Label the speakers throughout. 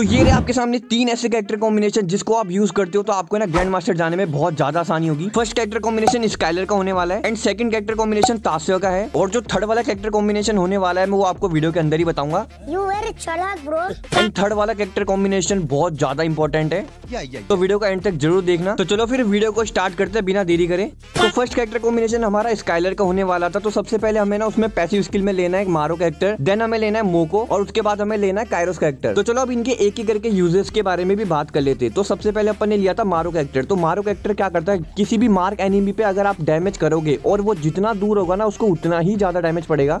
Speaker 1: तो ये रहे आपके सामने तीन ऐसे कैरेक्टर कॉम्बिनेशन जिसको आप यूज करते हो तो आपको ना ग्रैंड मास्टर जाने में बहुत ज्यादा आसानी होगी फर्स्ट कैरेक्टर कॉम्बिनेशन स्काइलर का होने वाला है एंड सेकंड कैरेक्टर कॉम्बिनेशन तासियो का है और जो थर्ड वाला कैरेक्टर कॉम्बिनेशन होने वाला है मैं वो आपको वीडियो के अंदर ही बताऊंगा एंड थर्ड वाला कैरेक्टर कॉम्बिनेशन बहुत ज्यादा इंपॉर्टेंट है तो वीडियो का एंड तक जरूर देखना तो चलो फिर वीडियो को स्टार्ट करते हैं बिना देरी करे तो फर्स्ट कैरेक्टर कॉम्बिनेशन हमारा स्काइलर का होने वाला था तो सबसे पहले हमें ना उसमें पैसिव स्किल में लेना है मारो कैरेक्टर देन हमें लेना है मोको और उसके बाद हमें लेना है कायरोस कैरेक्टर तो चलो अब इनके एक ही करके यूजेस के बारे में भी बात कर लेते तो सबसे पहले अपन ने लिया था मारो कैक्टर तो मारो कैक्टर क्या करता है किसी भी मार्क एनिमी पे अगर आप डैमेज करोगे और वो जितना दूर होगा ना उसको उतना ही ज़्यादा डैमेज पड़ेगा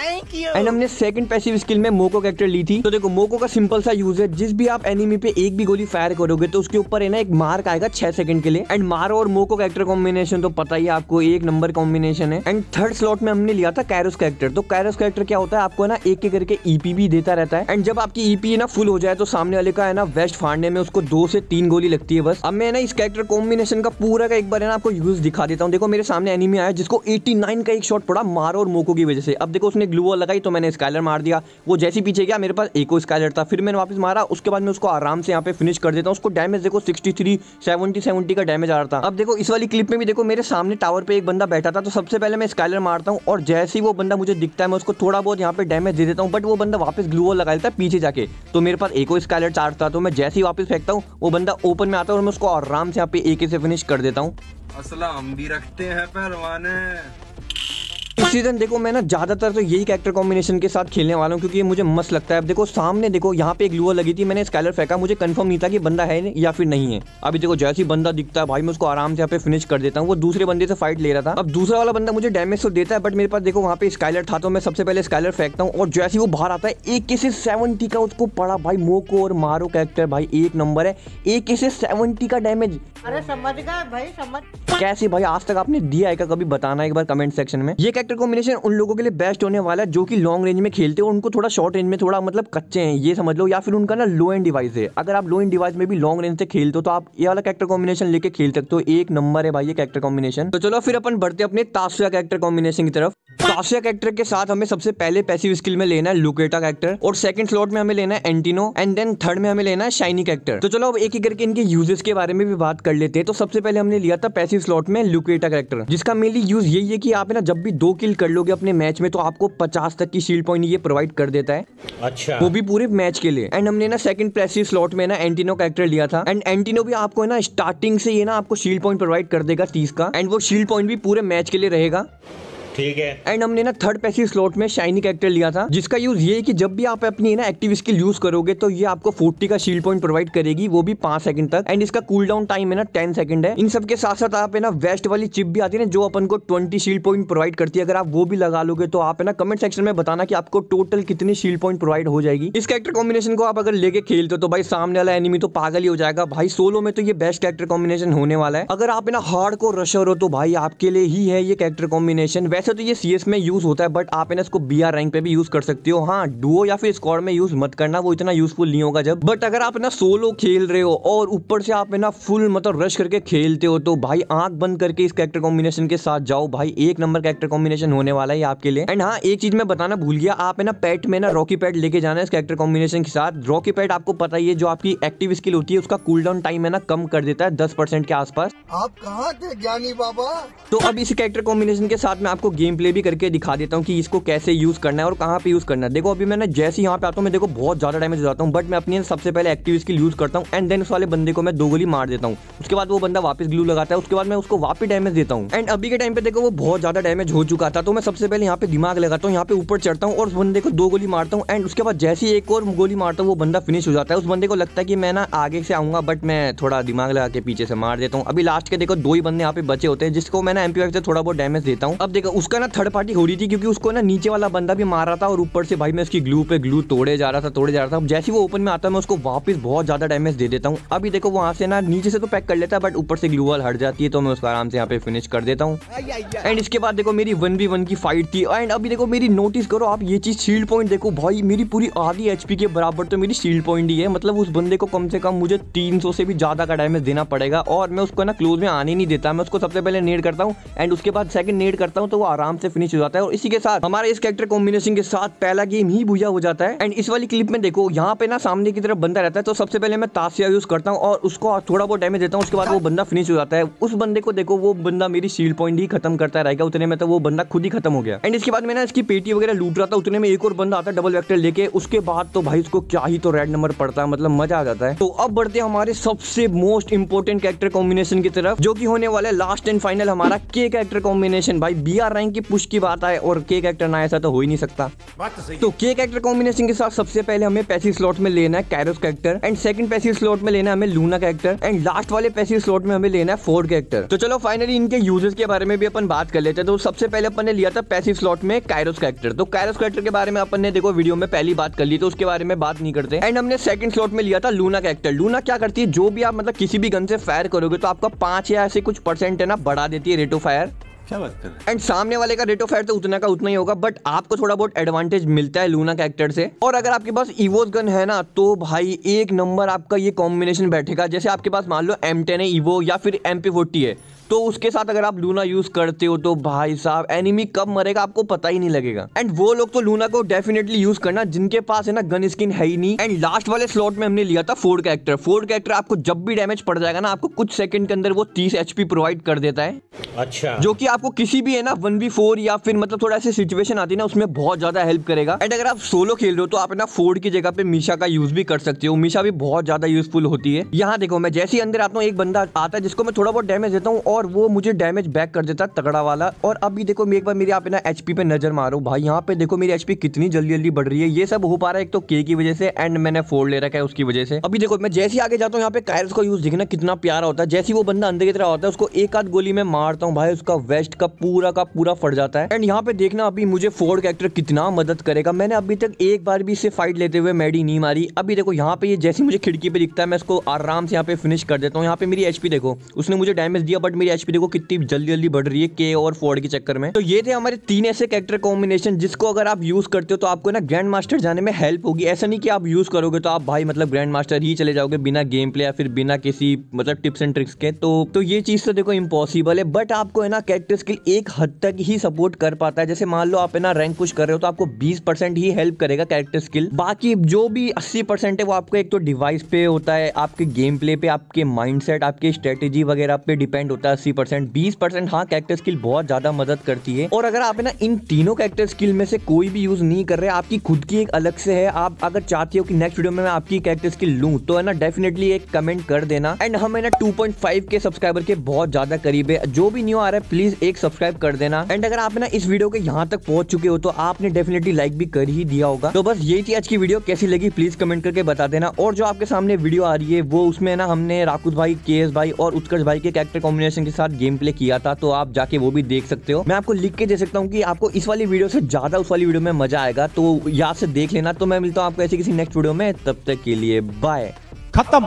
Speaker 1: थैंक यू एंड हमने सेकंड पैसिव स्किल में मोको कैरेक्टर ली थी तो देखो मोको का सिंपल सा यूज है जिस भी आप एनिमी पे एक भी गोली फायर करोगे तो उसके ऊपर है ना एक मार्क आएगा छह सेकंड के लिए एंड मारो और मोको कैरेक्टर कॉम्बिनेशन तो पता ही आपको एक नंबर कॉम्बिनेशन है एंड थर्ड स्लॉट में हमने लिया था कैरोस कैरेक्टर तो कैरोस कैरेक्टर क्या होता है आपको ना एक एक करके ईपी e भी देता रहता है एंड जब आपकी ईपी e ना फुल हो जाए तो सामने वाले का है ना वेस्ट फाड़ने में उसको दो से तीन गोली लगती है बस अब मैं ना इस कैरेक्टर कॉम्बिनेशन का पूरा का एक बार है ना आपको यूज दिखा देता हूँ देखो मेरे सामने एनिमी आया जिसको एटी का एक शॉट पड़ा मारो और मोको की वजह से अब देखो उसने ग्लू वॉल लगाई तो मैंने स्काइलर मार दिया वो जैसे पीछे गया मेरे पास एको स्काइलर था फिर मैंने वापस मारा उसके बाद मैं उसको आराम से यहाँ पे फिनिश कर देता हूँ उसको डैमेज देखो सिक्सटी थ्री सेवेंटी सेवेंटी का डैमेज आ रहा था अब देखो इस वाली क्लिप में भी देखो मेरे सामने टावर पर एक बंदा बैठा था तो सबसे पहले मैं स्काइलर मारता हूँ और जैसे ही वो बंदा मुझे दिखता है मैं उसको थोड़ा बहुत यहाँ पे डैमेज दे देता हूँ बट वो बंदा वापस ग्लू वॉल लगा देता है पीछे जाके तो मेरे पास एको स्काइलर चार्ज था तो मैं जैसे ही वापस फेंकता हूँ वो बंदा ओपन में आता है और मैं उसको आराम से यहाँ पे एके से फिनिश कर देता हूँ असला हम भी रखते हैं पहलवान सीजन देखो मैं ना ज्यादातर तो यही कैरेक्टर कॉम्बिनेशन के साथ खेलने वाला हूँ क्योंकि ये मुझे मस्त लगता है अब देखो सामने देखो यहाँ पे एक लुअर लगी थी मैंने स्कैलर फेंका मुझे कंफर्म नहीं था कि बंदा है या फिर नहीं है अभी देखो जैसी बंदा दिखता है भाई मैं उसको आराम से यहाँ पे फिनिश कर देता हूँ वो दूसरे बंदे से फाइट ले रहा था अब दूसरा वाला बंदा मुझे डैमेज तो देता है बट मेरे पास देखो वहाँ पे स्कैलर था तो मैं सबसे पहले स्कैलर फेंकता हूँ और जैसे वो बाहर आता है एक के से सेवेंटी का उसको पड़ा भाई मोको और मारो कैरेक्टर भाई एक नंबर है एक के से सेवेंटी का डैमेज अरे समझ गए भाई समझ कैसे भाई आज तक आपने दिया है कभी बताना एक बार कमेंट सेक्शन में ये कैरेक्टर कॉम्बिनेशन उन लोगों के लिए बेस्ट होने वाला है जो कि लॉन्ग रेंज में खेलते हो उनको थोड़ा शॉर्ट रेंज में थोड़ा मतलब कच्चे हैं ये समझ लो या फिर उनका ना लो एंड डिवाइस है अगर आप लो एंड डिवाइस में भी लॉन्ग रेंज से खेलते हो तो आप ये वाला कैक्टर कॉम्बिनेशन लेके खेल सकते हो एक नंबर है भाई ये कैक्टर कॉम्बिनेशन तो चलो फिर अपन बढ़ते अपने तासुया कैक्टर कॉम्बिनेशन की तरफ सासिया कैरेक्टर के साथ हमें सबसे पहले पैसिव स्किल में लेना है लुकेटा कैरेक्टर और सेकंड स्लॉट में हमें लेना है एंटीनो एंड देन थर्ड में हमें लेना है शाइनी कैरेक्टर तो चलो अब एक एक करके इनके यूजेस के बारे में भी बात कर लेते हैं तो सबसे पहले हमने लिया था पैसिव स्लॉट में लुकेटा कैरेक्टर जिसका मेनली यूज यही है की आप ना जब भी दो किल कर लोगे अपने मैच में तो आपको पचास तक की शील्ड पॉइंट ये प्रोवाइड कर देता है अच्छा वो भी पूरे मैच के लिए एंड हमने ना सेकंड पैसिव स्लॉट में ना एंटीनो कैरेक्टर लिया था एंड एंटीनो भी आपको है ना स्टार्टिंग से ये ना आपको शील्ड पॉइंट प्रोवाइड कर देगा तीस का एंड वो शील्ड पॉइंट भी पूरे मैच के लिए रहेगा ठीक है एंड हमने ना थर्ड पैसिव स्लॉट में शाइनी कैरेक्टर लिया था जिसका यूज ये कि जब भी आप अपनी ना एक्टिव स्किल यूज करोगे तो ये आपको फोर्टी का शील्ड पॉइंट प्रोवाइड करेगी वो भी पांच सेकंड तक एंड इसका कूल डाउन टाइम है ना टेन सेकंड है इन सब के साथ साथ आप है ना वेस्ट वाली चिप भी आती है ना जो अपन को ट्वेंटी शील्ड पॉइंट प्रोवाइड करती है अगर आप वो भी लगा लोगे तो आप है ना कमेंट सेक्शन में बताना की आपको टोटल कितनी शील्ड पॉइंट प्रोवाइड हो जाएगी इस कैरेक्टर कॉम्बिनेशन को आप अगर लेके खेलते हो तो भाई सामने वाला एनिमी तो पागल ही हो जाएगा भाई सोलो में तो ये बेस्ट कैरेक्टर कॉम्बिनेशन होने वाला है अगर आप है ना हार्ड को रशर हो तो भाई आपके लिए ही है ये कैरेक्टर कॉम्बिनेशन वैसे तो ये सी में यूज़ होता है बट आप इन्हें इसको बी आर रैंक पे भी यूज़ कर सकते हो हाँ डुओ या फिर स्कॉड में यूज़ मत करना वो इतना यूज़फुल नहीं होगा जब बट अगर आप ना सोलो खेल रहे हो और ऊपर से आप ना फुल मतलब रश करके खेलते हो तो भाई आंख बंद करके इस कैरेक्टर कॉम्बिनेशन के साथ जाओ भाई एक नंबर कैरेक्टर कॉम्बिनेशन होने वाला है आपके लिए एंड हाँ एक चीज़ मैं बताना भूल गया आप है ना पैट में ना रॉकी पैट लेके जाना है इस कैरेक्टर कॉम्बिनेशन के साथ रॉकी पैट आपको पता ही है जो आपकी एक्टिव स्किल होती है उसका कूल डाउन टाइम है ना कम कर देता है दस के आसपास आप कहा थे ज्ञानी बाबा तो अब इस कैरेक्टर कॉम्बिनेशन के साथ में आपको गेम प्ले भी करके दिखा देता हूँ कि इसको कैसे यूज़ करना है और कहाँ पे यूज़ करना है देखो अभी मैंने जैसे ही यहाँ पे आता हूँ मैं देखो बहुत ज़्यादा डैमेज जाता हूँ बट मैं अपनी सबसे पहले एक्टिव स्किल यूज़ करता हूँ एंड देन उस वाले बंदे को मैं दो गोली मार देता हूँ उसके बाद वो बंदा वापस ग्लू लगाता है उसके बाद मैं उसको वापस डैमेज देता हूँ एंड अभी के टाइम पे देखो वो बहुत ज़्यादा डैमेज हो चुका था तो मैं सबसे पहले यहाँ पे दिमाग लगाता हूँ यहाँ पे ऊपर चढ़ता हूँ और उस बंदे को दो गोली मारता हूँ एंड उसके बाद जैसे ही एक और गोली मारता हूँ वो बंदा फिनिश हो जाता है उस बंदे को लगता है कि मैं ना आगे से आऊंगा बट मैं थोड़ा दिमाग लगा के पीछे से मार देता हूँ अभी लास्ट के देखो दो ही बंदे यहाँ पे बचे होते हैं जिसको मैं ना एमपी से थोड़ा बहुत डैमेज देता हूँ अब देखो उसका ना थर्ड पार्टी हो रही थी क्योंकि उसको ना नीचे वाला बंदा भी मार रहा था और ऊपर से भाई मैं उसकी ग्लू पे ग्लू तोड़े जा रहा था तोड़े जा रहा था जैसे वो ओपन में आता है मैं उसको वापस बहुत ज़्यादा डैमेज दे देता हूँ अभी देखो वहाँ से ना नीचे से तो पैक कर लेता है बट ऊपर से ग्लू वाल हट जाती है तो मैं उसको आराम से यहाँ पे फिनिश कर देता हूँ एंड इसके बाद देखो मेरी वन बी वन की फाइट थी एंड अभी देखो मेरी नोटिस करो आप ये चीज़ शील्ड पॉइंट देखो भाई मेरी पूरी आधी एच के बराबर तो मेरी शील्ड पॉइंट ही है मतलब उस बंदे को कम से कम मुझे तीन से भी ज़्यादा का डैमेज देना पड़ेगा और मैं उसको ना क्लोज में आने नहीं देता मैं उसको सबसे पहले नेड करता हूँ एंड उसके बाद सेकंड नेड करता हूँ तो वो आराम से फिनिश हो जाता है और इसी के साथ हमारे इस कैरेक्टर कॉम्बिनेशन के साथ पहला गेम ही भूजा हो जाता है एंड इस वाली क्लिप में देखो यहाँ पे ना सामने की तरफ बंदा रहता है तो सबसे पहले मैं तासिया यूज करता हूँ और उसको थोड़ा बहुत डैमेज देता हूँ उसके बाद वो बंदा फिनिश हो जाता है उस बंदे को देखो वो बंदा मेरी सील पॉइंट ही खत्म करता रहेगा उतने में तो वो बंदा खुद ही खत्म हो गया एंड इसके बाद मैंने इसकी पेटी वगैरह लूट रहा था उतने में एक और बंदा आता है डबल वैक्टर लेके उसके बाद तो भाई उसको क्या ही तो रेड नंबर पड़ता है मतलब मजा आ जाता है तो अब बढ़ते हैं हमारे सबसे मोस्ट इंपोर्टेंट कैरेक्टर कॉम्बिनेशन की तरफ जो कि होने वाला है लास्ट एंड फाइनल हमारा के कैरेक्टर कॉम्बिनेशन भाई बी आर रैंक की पुश की बात आए और के कैरेक्टर ना ऐसा तो हो ही नहीं सकता तो के कैरेक्टर कॉम्बिनेशन के साथ सबसे पहले हमें पैसिव स्लॉट में लेना है Kairos character and second passive slot में लेना है हमें लूना कैरेक्टर एंड लास्ट वाले पैसिव स्लॉट में हमें लेना है फोर कैरेक्टर तो चलो फाइनली इनके यूजर्स के बारे में भी अपन बात कर लेते हैं तो सबसे पहले अपन ने लिया था पैसिव स्लॉट में कैरोस कैरेक्टर तो कैरोस कैरेक्टर के बारे में अपन ने देखो वीडियो में पहली बात कर ली तो उसके बारे में बात नहीं करते एंड हमने सेकंड स्लॉट में लिया था लूना कैरेक्टर लूना क्या करती है जो भी आप मतलब किसी भी गन से फायर करोगे तो आपका पांच या ऐसे कुछ परसेंट है ना बढ़ा देती है रेट ऑफ फायर क्या बात कर एंड सामने वाले का रेट ऑफ फायर तो उतना का उतना ही होगा बट आपको थोड़ा बहुत एडवांटेज मिलता है लूना कैरेक्टर से और अगर आपके पास इवोज गन है ना तो भाई एक नंबर आपका ये कॉम्बिनेशन बैठेगा जैसे आपके पास मान लो एम टेन है इवो या फिर एम पी फोर्टी है तो उसके साथ अगर आप लूना यूज करते हो तो भाई साहब एनिमी कब मरेगा आपको पता ही नहीं लगेगा एंड वो लोग तो लूना को डेफिनेटली यूज करना जिनके पास है ना गन स्किन है ही नहीं एंड लास्ट वाले स्लॉट में हमने लिया था फोर्ड कैरेक्टर फोर्ड कैरेक्टर आपको जब भी डैमेज पड़ जाएगा ना आपको कुछ सेकंड के अंदर वो तीस एचपी प्रोवाइड कर देता है अच्छा जो की आप आपको किसी भी है ना वन बी फोर या फिर मतलब थोड़ा ऐसी सिचुएशन आती है ना उसमें बहुत ज्यादा हेल्प करेगा एंड अगर आप सोलो खेल रहे हो तो आप ना फोर्ड की जगह पे मीशा का यूज भी कर सकते हो मीशा भी बहुत ज्यादा यूजफुल होती है यहाँ देखो मैं जैसे ही अंदर आता हूँ एक बंदा आता है जिसको मैं थोड़ा बहुत डैमेज देता हूँ और वो मुझे डैमेज बैक कर देता है तगड़ा वाला और अभी देखो मैं एक बार मेरी आप ना एचपी पे नजर मारो भाई यहाँ पे देखो मेरी एचपी कितनी जल्दी जल्दी बढ़ रही है ये सब हो पा रहा है एक तो के की वजह से एंड मैंने फोर्ड ले रखा है उसकी वजह से अभी देखो मैं जैसे ही आगे जाता हूँ यहाँ पे कायर्स का यूज देखना कितना प्यारा होता है जैसे वो बंदा अंदर की तरह होता है उसको एक आध गोली में मारता हूँ भाई उसका वेस्ट वेस्ट का पूरा का पूरा फट जाता है एंड यहाँ पे देखना अभी मुझे फोर्ड कैरेक्टर कितना मदद करेगा मैंने अभी तक एक बार भी इसे फाइट लेते हुए मेडी नहीं मारी अभी देखो यहाँ पे ये जैसे मुझे खिड़की पे दिखता है मैं इसको आराम से यहाँ पे फिनिश कर देता हूँ यहाँ पे मेरी एचपी देखो उसने मुझे डैमेज दिया बट मेरी एचपी देखो कितनी जल्दी जल्दी बढ़ रही है के और फोर्ड के चक्कर में तो ये थे हमारे तीन ऐसे कैरेक्टर कॉम्बिनेशन जिसको अगर आप यूज करते हो तो आपको ना ग्रैंड मास्टर जाने में हेल्प होगी ऐसा नहीं कि आप यूज करोगे तो आप भाई मतलब ग्रैंड मास्टर ही चले जाओगे बिना गेम प्ले या फिर बिना किसी मतलब टिप्स एंड ट्रिक्स के तो, तो ये चीज तो देखो इम्पॉसिबल है बट आपको है ना कैरेक्टर स्किल एक हद तक ही सपोर्ट कर पाता है जैसे मान लो आप ना रैंक कुछ कर रहे हो तो आपको 20 परसेंट ही हेल्प करेगा कैरेक्टर स्किल बाकी जो भी 80 परसेंट है वो आपको एक तो डिवाइस पे होता है आपके गेम प्ले पे आपके सेट आपके स्ट्रेटेजी वगैरह पे डिपेंड होता है अस्सी परसेंट बीस परसेंट हाँ कैरेक्टर स्किल बहुत ज्यादा मदद करती है और अगर आप ना इन तीनों कैरेक्टर स्किल में से कोई भी यूज नहीं कर रहे आपकी खुद की एक अलग से है आप अगर चाहते हो कि नेक्स्ट वीडियो में मैं आपकी कैरेक्टर स्किल लू तो है ना डेफिनेटली एक कमेंट कर देना एंड हम है ना टू के सब्सक्राइबर के बहुत ज्यादा करीब है जो भी न्यू आ रहा है प्लीज एक सब्सक्राइब कर देना एंड अगर आप ना इस वीडियो के यहाँ तक पहुंच चुके हो तो आपने डेफिनेटली लाइक भी कर ही दिया होगा तो बस यही थी आज की वीडियो कैसी लगी प्लीज कमेंट करके बता देना और जो आपके सामने वीडियो आ रही है वो उसमें ना हमने राकुश भाई के भाई और उत्कर्ष भाई के कैरेक्टर कॉम्बिनेशन के साथ गेम प्ले किया था तो आप जाके वो भी देख सकते हो मैं आपको लिख के दे सकता हूँ की आपको इस वाली वीडियो से ज्यादा उस वाली वीडियो में मजा आएगा तो याद से देख लेना तो मैं मिलता हूँ आपको ऐसे किसी नेक्स्ट वीडियो में तब तक के लिए बाय खत्म